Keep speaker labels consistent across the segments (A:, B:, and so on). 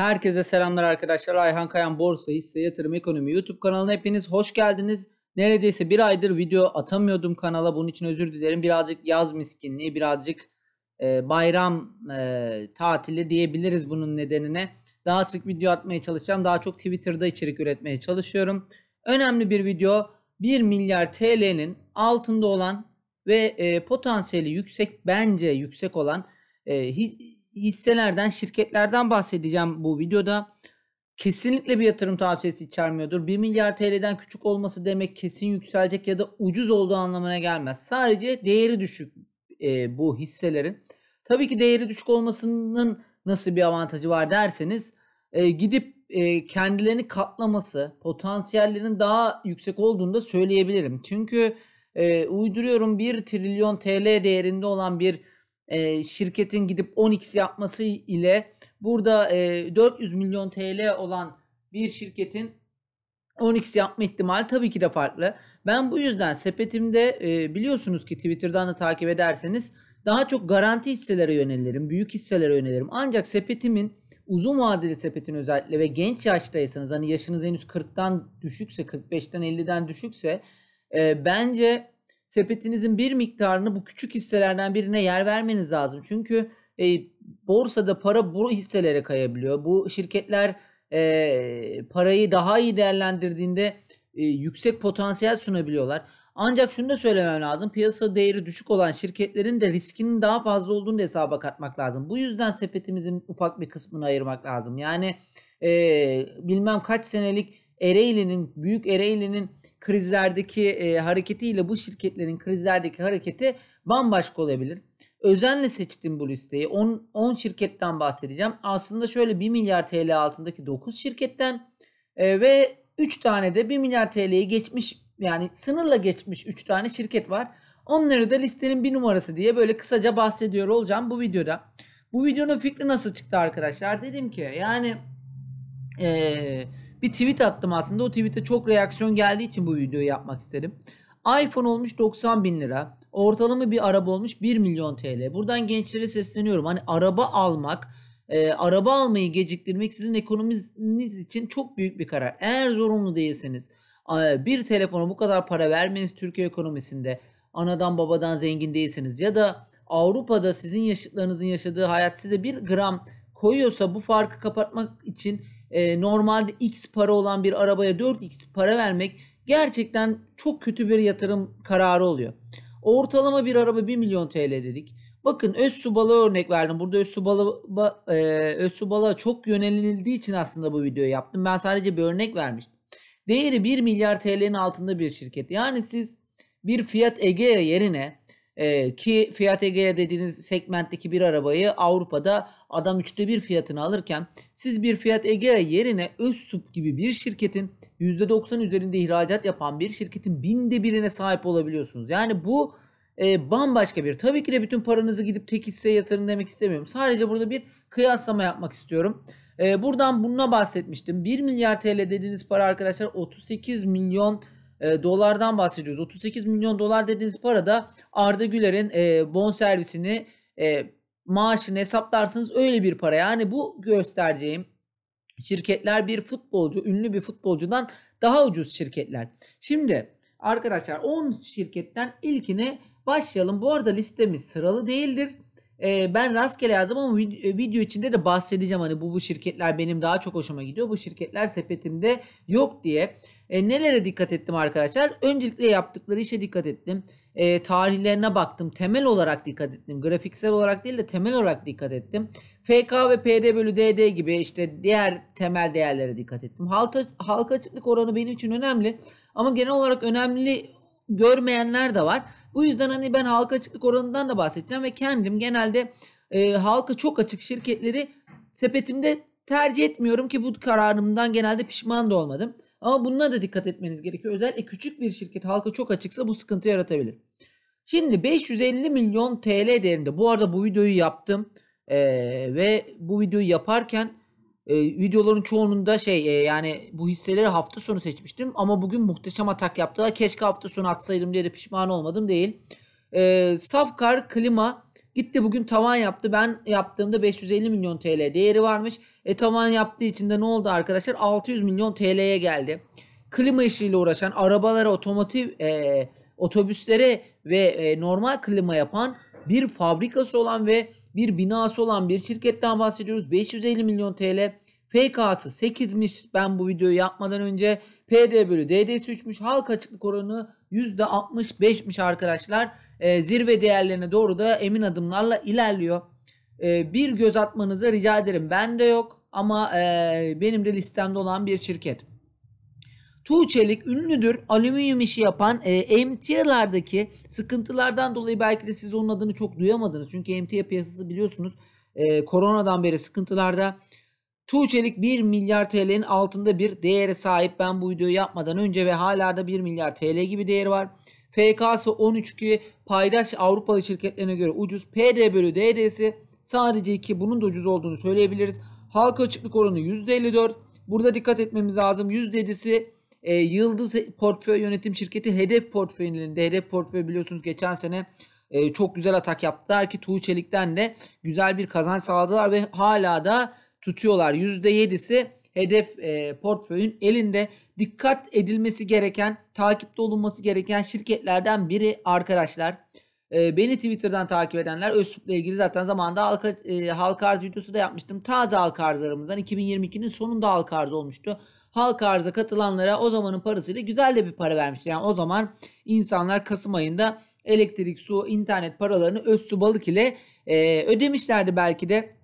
A: Herkese selamlar arkadaşlar. Ayhan Kayan Borsa Hisse Yatırım Ekonomi YouTube kanalına hepiniz hoş geldiniz. Neredeyse bir aydır video atamıyordum kanala. Bunun için özür dilerim. Birazcık yaz miskinliği, birazcık e, bayram e, tatili diyebiliriz bunun nedenine. Daha sık video atmaya çalışacağım. Daha çok Twitter'da içerik üretmeye çalışıyorum. Önemli bir video. 1 milyar TL'nin altında olan ve e, potansiyeli yüksek bence yüksek olan e, hisselerden, şirketlerden bahsedeceğim bu videoda. Kesinlikle bir yatırım tavsiyesi içermiyordur. 1 milyar TL'den küçük olması demek kesin yükselecek ya da ucuz olduğu anlamına gelmez. Sadece değeri düşük e, bu hisselerin. Tabii ki değeri düşük olmasının nasıl bir avantajı var derseniz e, gidip e, kendilerini katlaması, potansiyellerinin daha yüksek olduğunu da söyleyebilirim. Çünkü e, uyduruyorum 1 trilyon TL değerinde olan bir e, şirketin gidip 10x yapması ile burada e, 400 milyon TL olan bir şirketin 10x yapma ihtimali tabii ki de farklı. Ben bu yüzden sepetimde e, biliyorsunuz ki Twitter'dan da takip ederseniz daha çok garanti hisselere yönelirim, büyük hisselere yönelirim. Ancak sepetimin uzun vadeli sepetin özellikle ve genç yaştaysanız hani yaşınız henüz 40'tan düşükse 45'ten 50'den düşükse e, bence sepetinizin bir miktarını bu küçük hisselerden birine yer vermeniz lazım. Çünkü e, borsada para bu hisselere kayabiliyor. Bu şirketler e, parayı daha iyi değerlendirdiğinde e, yüksek potansiyel sunabiliyorlar. Ancak şunu da söylemem lazım. Piyasa değeri düşük olan şirketlerin de riskinin daha fazla olduğunu da hesaba katmak lazım. Bu yüzden sepetimizin ufak bir kısmını ayırmak lazım. Yani e, bilmem kaç senelik Ereğli'nin, Büyük Ereğli'nin krizlerdeki e, hareketiyle bu şirketlerin krizlerdeki hareketi bambaşka olabilir. Özenle seçtim bu listeyi. 10 şirketten bahsedeceğim. Aslında şöyle 1 milyar TL altındaki 9 şirketten e, ve 3 tane de 1 milyar TL'yi geçmiş yani sınırla geçmiş 3 tane şirket var. Onları da listenin bir numarası diye böyle kısaca bahsediyor olacağım bu videoda. Bu videonun fikri nasıl çıktı arkadaşlar? Dedim ki yani eee bir tweet attım aslında. O tweete çok reaksiyon geldiği için bu videoyu yapmak istedim. iPhone olmuş 90 bin lira. Ortalama bir araba olmuş 1 milyon TL. Buradan gençlere sesleniyorum. Hani araba almak, e, araba almayı geciktirmek sizin ekonominiz için çok büyük bir karar. Eğer zorunlu değilseniz bir telefona bu kadar para vermeniz Türkiye ekonomisinde anadan babadan zengin değilsiniz ya da Avrupa'da sizin yaşıtlarınızın yaşadığı hayat size bir gram koyuyorsa bu farkı kapatmak için e, normalde X para olan bir arabaya 4X para vermek gerçekten çok kötü bir yatırım kararı oluyor. Ortalama bir araba 1 milyon TL dedik. Bakın öz subalı örnek verdim. Burada öz subalı e, öz subala çok yönelildiği için aslında bu videoyu yaptım. Ben sadece bir örnek vermiştim. Değeri 1 milyar TL'nin altında bir şirket. Yani siz bir Fiat Egea yerine ee, ki Fiat Egea dediğiniz segmentteki bir arabayı Avrupa'da adam üçte bir fiyatını alırken siz bir Fiat Egea yerine Özsup gibi bir şirketin %90 üzerinde ihracat yapan bir şirketin binde birine sahip olabiliyorsunuz. Yani bu e, bambaşka bir. Tabii ki de bütün paranızı gidip tek hisseye yatırın demek istemiyorum. Sadece burada bir kıyaslama yapmak istiyorum. E, buradan bununla bahsetmiştim. 1 milyar TL dediğiniz para arkadaşlar 38 milyon e, dolardan bahsediyoruz. 38 milyon dolar dediğiniz parada Arda Güler'in e, bon servisini e, maaşını hesaplarsınız öyle bir para. Yani bu göstereceğim şirketler bir futbolcu, ünlü bir futbolcudan daha ucuz şirketler. Şimdi arkadaşlar 10 şirketten ilkine başlayalım. Bu arada listemiz sıralı değildir. E, ben rastgele yazdım ama e, video içinde de bahsedeceğim. Hani bu, bu şirketler benim daha çok hoşuma gidiyor. Bu şirketler sepetimde yok diye. E, nelere dikkat ettim arkadaşlar? Öncelikle yaptıkları işe dikkat ettim. E, tarihlerine baktım. Temel olarak dikkat ettim. Grafiksel olarak değil de temel olarak dikkat ettim. FK ve PD bölü DD gibi işte diğer temel değerlere dikkat ettim. Halka, halka açıklık oranı benim için önemli. Ama genel olarak önemli görmeyenler de var. Bu yüzden hani ben halka açıklık oranından da bahsedeceğim ve kendim genelde e, halka çok açık şirketleri sepetimde tercih etmiyorum ki bu kararımdan genelde pişman da olmadım. Ama bununla da dikkat etmeniz gerekiyor. Özellikle küçük bir şirket halka çok açıksa bu sıkıntı yaratabilir. Şimdi 550 milyon TL değerinde bu arada bu videoyu yaptım ee, ve bu videoyu yaparken e, videoların çoğununda şey e, yani bu hisseleri hafta sonu seçmiştim ama bugün muhteşem atak yaptılar. Keşke hafta sonu atsaydım diye de pişman olmadım değil. E, ee, Safkar Klima gitti bugün tavan yaptı. Ben yaptığımda 550 milyon TL değeri varmış. E tavan yaptığı için de ne oldu arkadaşlar? 600 milyon TL'ye geldi. Klima işiyle uğraşan arabalara, otomotiv e, otobüslere ve e, normal klima yapan bir fabrikası olan ve bir binası olan bir şirketten bahsediyoruz. 550 milyon TL FK'sı 8'miş ben bu videoyu yapmadan önce. PD bölü DD'si 3'müş. Halk açıklık oranı %65'miş arkadaşlar. E, zirve değerlerine doğru da emin adımlarla ilerliyor. E, bir göz atmanızı rica ederim. Bende yok ama e, benim de listemde olan bir şirket. Tuğçelik ünlüdür. Alüminyum işi yapan e, emtialardaki sıkıntılardan dolayı belki de siz onun adını çok duyamadınız. Çünkü emtia piyasası biliyorsunuz e, koronadan beri sıkıntılarda. Tuğçelik 1 milyar TL'nin altında bir değere sahip. Ben bu videoyu yapmadan önce ve hala da 1 milyar TL gibi değeri var. FK'sı 13G paydaş Avrupalı şirketlerine göre ucuz. PD bölü DD'si sadece 2 bunun da ucuz olduğunu söyleyebiliriz. Halka açıklık oranı %54. Burada dikkat etmemiz lazım. %7'si e, Yıldız Portföy Yönetim Şirketi hedef portföyünde. Hedef portföy biliyorsunuz geçen sene e, çok güzel atak yaptılar ki Tuğçelik'ten de güzel bir kazanç sağladılar ve hala da tutuyorlar. %7'si hedef e, portföyün elinde dikkat edilmesi gereken, takipte olunması gereken şirketlerden biri arkadaşlar. E, beni Twitter'dan takip edenler Özsup'la ilgili zaten zamanında halka, e, halka arz videosu da yapmıştım. Taze halka arzlarımızdan 2022'nin sonunda halka arz olmuştu. Halka arza katılanlara o zamanın parasıyla güzel de bir para vermişti. Yani o zaman insanlar Kasım ayında elektrik, su, internet paralarını Özsu Balık ile e, ödemişlerdi belki de.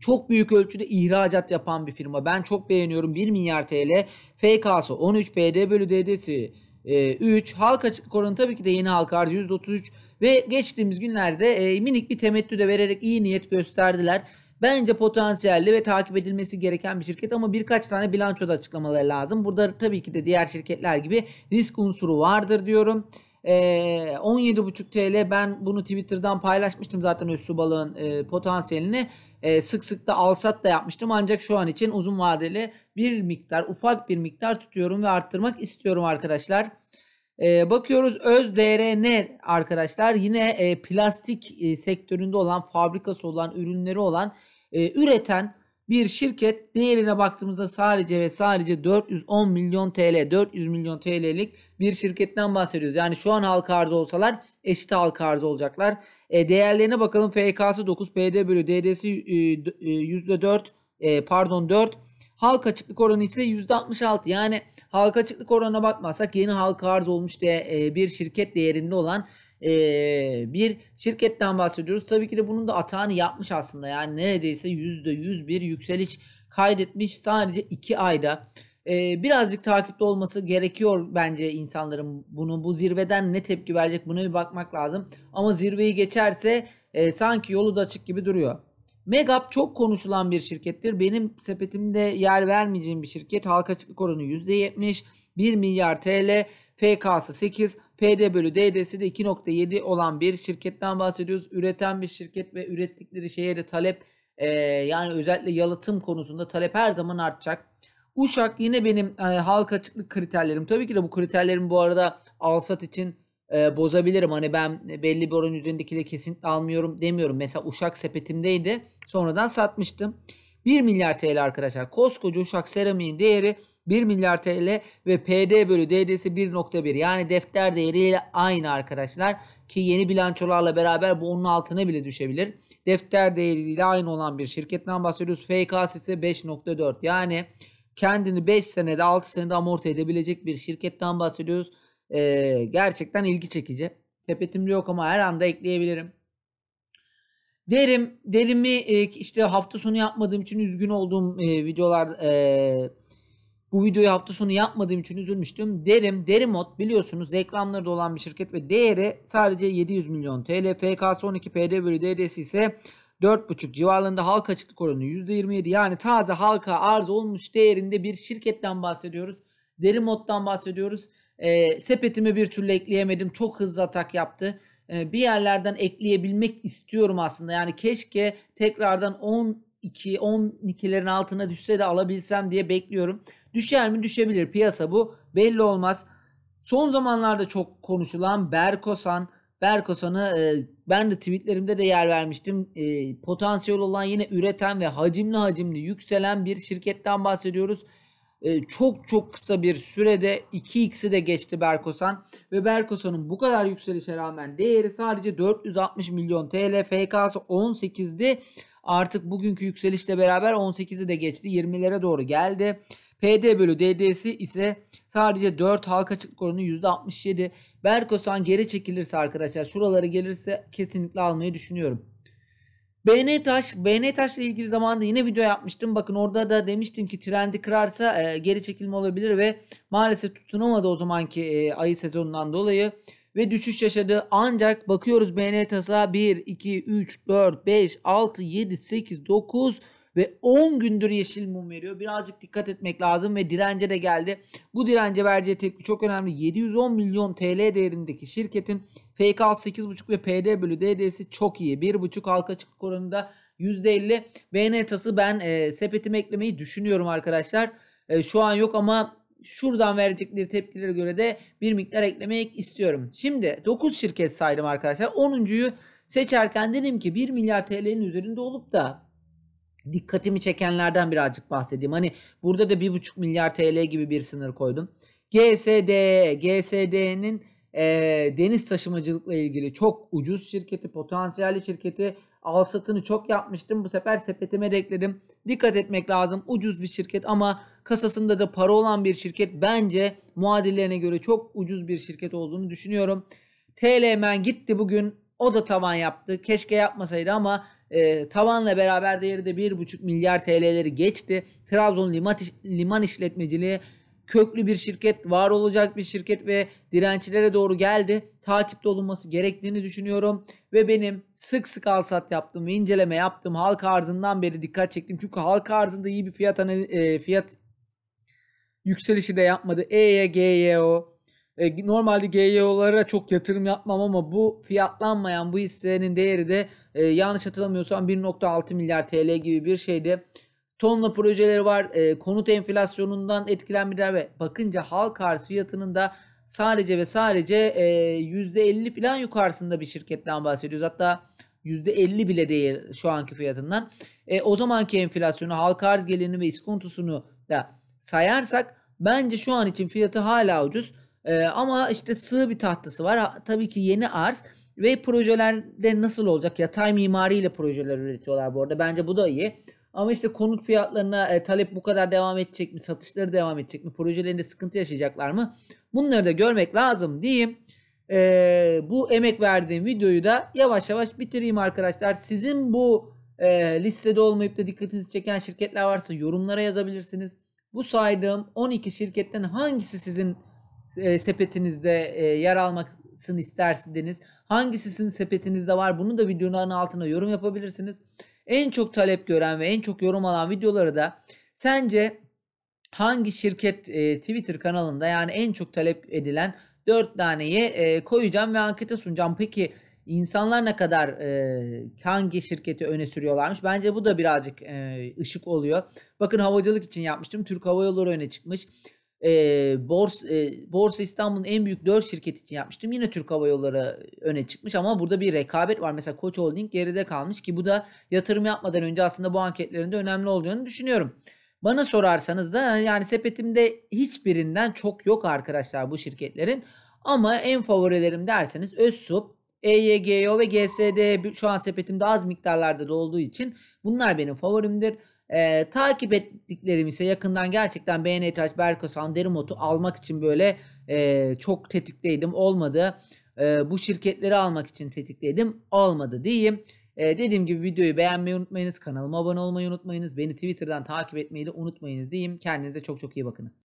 A: Çok büyük ölçüde ihracat yapan bir firma. Ben çok beğeniyorum. 1 milyar TL. FK'sı 13, PD bölü DD'si e, 3. Halk açık oranı tabii ki de yeni halka arz 133. Ve geçtiğimiz günlerde e, minik bir temettü de vererek iyi niyet gösterdiler. Bence potansiyelli ve takip edilmesi gereken bir şirket ama birkaç tane bilançoda açıklamaları lazım. Burada tabii ki de diğer şirketler gibi risk unsuru vardır diyorum. E, 17,5 TL ben bunu Twitter'dan paylaşmıştım zaten Özsu Balığın e, potansiyelini. E, sık sık da alsat da yapmıştım ancak şu an için uzun vadeli bir miktar ufak bir miktar tutuyorum ve arttırmak istiyorum arkadaşlar. E, bakıyoruz ÖzdRN arkadaşlar yine e, plastik e, sektöründe olan fabrikası olan ürünleri olan e, üreten bir şirket değerine baktığımızda sadece ve sadece 410 milyon TL, 400 milyon TL'lik bir şirketten bahsediyoruz. Yani şu an halka arzı olsalar eşit halka arzı olacaklar. E, değerlerine bakalım. FK'sı 9, PD bölü DD'si %4, e, e, e, pardon 4. Halka açıklık oranı ise %66. Yani halka açıklık oranına bakmazsak yeni halka arz olmuş de, e, bir şirket değerinde olan e, bir şirketten bahsediyoruz. Tabii ki de bunun da atağını yapmış aslında. Yani neredeyse %100 bir yükseliş kaydetmiş sadece 2 ayda. E, birazcık takipte olması gerekiyor bence insanların bunu. Bu zirveden ne tepki verecek buna bir bakmak lazım. Ama zirveyi geçerse e, sanki yolu da açık gibi duruyor. Megap çok konuşulan bir şirkettir. Benim sepetimde yer vermeyeceğim bir şirket. Halka açıklık oranı %70, 1 milyar TL FK'sı 8, PD bölü DD'si de 2.7 olan bir şirketten bahsediyoruz. Üreten bir şirket ve ürettikleri şeye de talep e, yani özellikle yalıtım konusunda talep her zaman artacak. Uşak yine benim e, halk açıklık kriterlerim. Tabii ki de bu kriterlerimi bu arada alsat için e, bozabilirim. Hani ben belli bir oran üzerindekiyle kesinlikle almıyorum demiyorum. Mesela Uşak sepetimdeydi. Sonradan satmıştım. 1 milyar TL arkadaşlar. Koskoca Uşak seramiğin değeri 1 milyar TL ve PD bölü DD'si 1.1 yani defter değeriyle aynı arkadaşlar ki yeni bilançolarla beraber bu onun altına bile düşebilir. Defter değeriyle aynı olan bir şirketten bahsediyoruz. FK'sı ise 5.4 yani kendini 5 senede 6 senede amorti edebilecek bir şirketten bahsediyoruz. Ee, gerçekten ilgi çekici. Sepetimde yok ama her anda ekleyebilirim. Derim, delimi e, işte hafta sonu yapmadığım için üzgün olduğum e, videolar e, bu videoyu hafta sonu yapmadığım için üzülmüştüm. Derim, Derimot biliyorsunuz reklamları olan bir şirket ve değeri sadece 700 milyon TL. PKS 12 PD bölü DDS ise 4,5 civarında halka açıklık oranı %27 yani taze halka arz olmuş değerinde bir şirketten bahsediyoruz. Derimot'tan bahsediyoruz. E, ee, sepetimi bir türlü ekleyemedim. Çok hızlı atak yaptı ee, bir yerlerden ekleyebilmek istiyorum aslında. Yani keşke tekrardan 12 12'lerin altına düşse de alabilsem diye bekliyorum. Düşer mi? Düşebilir. Piyasa bu. Belli olmaz. Son zamanlarda çok konuşulan Berkosan. Berkosan'ı e, ben de tweetlerimde de yer vermiştim. E, potansiyel olan yine üreten ve hacimli hacimli yükselen bir şirketten bahsediyoruz. E, çok çok kısa bir sürede 2x'i de geçti Berkosan. Ve Berkosan'ın bu kadar yükselişe rağmen değeri sadece 460 milyon TL. FK'sı 18'di. Artık bugünkü yükselişle beraber 18'i de geçti. 20'lere doğru geldi. PD bölü DD'si ise sadece 4 halka açıklık oranı %67. Berkosan geri çekilirse arkadaşlar şuraları gelirse kesinlikle almayı düşünüyorum. BN Taş, BN Taş ile ilgili zamanda yine video yapmıştım. Bakın orada da demiştim ki trendi kırarsa e, geri çekilme olabilir ve maalesef tutunamadı o zamanki e, ayı sezonundan dolayı ve düşüş yaşadı. Ancak bakıyoruz BN Tas'a 1, 2, 3, 4, 5, 6, 7, 8, 9, ve 10 gündür yeşil mum veriyor. Birazcık dikkat etmek lazım ve dirence de geldi. Bu dirence vereceği tepki çok önemli. 710 milyon TL değerindeki şirketin FK 8.5 ve PD bölü DD'si çok iyi. 1.5 halka açıklık oranında %50. BN tası ben e, sepetime eklemeyi düşünüyorum arkadaşlar. E, şu an yok ama şuradan verecekleri tepkilere göre de bir miktar eklemek istiyorum. Şimdi 9 şirket saydım arkadaşlar. 10.yu seçerken dedim ki 1 milyar TL'nin üzerinde olup da dikkatimi çekenlerden birazcık bahsedeyim. Hani burada da 1,5 milyar TL gibi bir sınır koydum. GSD, GSD'nin e, deniz taşımacılıkla ilgili çok ucuz şirketi, potansiyelli şirketi al satını çok yapmıştım. Bu sefer sepetime de ekledim. Dikkat etmek lazım. Ucuz bir şirket ama kasasında da para olan bir şirket bence muadillerine göre çok ucuz bir şirket olduğunu düşünüyorum. TLMen gitti bugün. O da tavan yaptı. Keşke yapmasaydı ama e, tavanla beraber değeri de 1,5 milyar TL'leri geçti. Trabzon liman, iş, liman işletmeciliği köklü bir şirket, var olacak bir şirket ve dirençlere doğru geldi. Takipte olunması gerektiğini düşünüyorum. Ve benim sık sık alsat yaptığım ve inceleme yaptığım halka arzından beri dikkat çektim. Çünkü halka arzında iyi bir fiyat, e, fiyat yükselişi de yapmadı. EYGYO e, normalde GYO'lara çok yatırım yapmam ama bu fiyatlanmayan bu hissenin değeri de e, yanlış hatırlamıyorsam 1.6 milyar TL gibi bir şeydi. Tonla projeleri var. E, konut enflasyonundan etkilenmeler ve bakınca halk arz fiyatının da sadece ve sadece e, %50 falan yukarısında bir şirketten bahsediyoruz. Hatta %50 bile değil şu anki fiyatından. E, o zamanki enflasyonu, halka arz gelirini ve iskontosunu da sayarsak bence şu an için fiyatı hala ucuz. E, ama işte sığ bir tahtası var. Ha, tabii ki yeni arz ve projelerde nasıl olacak? Yatay mimariyle projeler üretiyorlar bu arada. Bence bu da iyi. Ama işte konut fiyatlarına e, talep bu kadar devam edecek mi? Satışları devam edecek mi? Projelerinde sıkıntı yaşayacaklar mı? Bunları da görmek lazım diyeyim. E, bu emek verdiğim videoyu da yavaş yavaş bitireyim arkadaşlar. Sizin bu e, listede olmayıp da dikkatinizi çeken şirketler varsa yorumlara yazabilirsiniz. Bu saydığım 12 şirketten hangisi sizin e, sepetinizde e, yer almasını istersiniz? hangisinin sepetinizde var? Bunu da videonun altına yorum yapabilirsiniz. En çok talep gören ve en çok yorum alan videoları da sence hangi şirket e, Twitter kanalında yani en çok talep edilen 4 taneyi e, koyacağım ve ankete sunacağım. Peki insanlar ne kadar e, hangi şirketi öne sürüyorlarmış? Bence bu da birazcık e, ışık oluyor. Bakın havacılık için yapmıştım. Türk Hava Yolları öne çıkmış e, Bors, e, Borsa İstanbul'un en büyük 4 şirket için yapmıştım. Yine Türk Hava Yolları öne çıkmış ama burada bir rekabet var. Mesela Koç Holding geride kalmış ki bu da yatırım yapmadan önce aslında bu anketlerinde önemli olduğunu düşünüyorum. Bana sorarsanız da yani sepetimde hiçbirinden çok yok arkadaşlar bu şirketlerin. Ama en favorilerim derseniz Özsup, EYGO ve GSD şu an sepetimde az miktarlarda da olduğu için bunlar benim favorimdir. E, takip ettiklerim ise yakından gerçekten BNTH, Berkosan, Derimot'u almak için böyle e, çok tetikteydim. Olmadı. E, bu şirketleri almak için tetikteydim. Olmadı diyeyim. E, dediğim gibi videoyu beğenmeyi unutmayınız. Kanalıma abone olmayı unutmayınız. Beni Twitter'dan takip etmeyi de unutmayınız diyeyim. Kendinize çok çok iyi bakınız.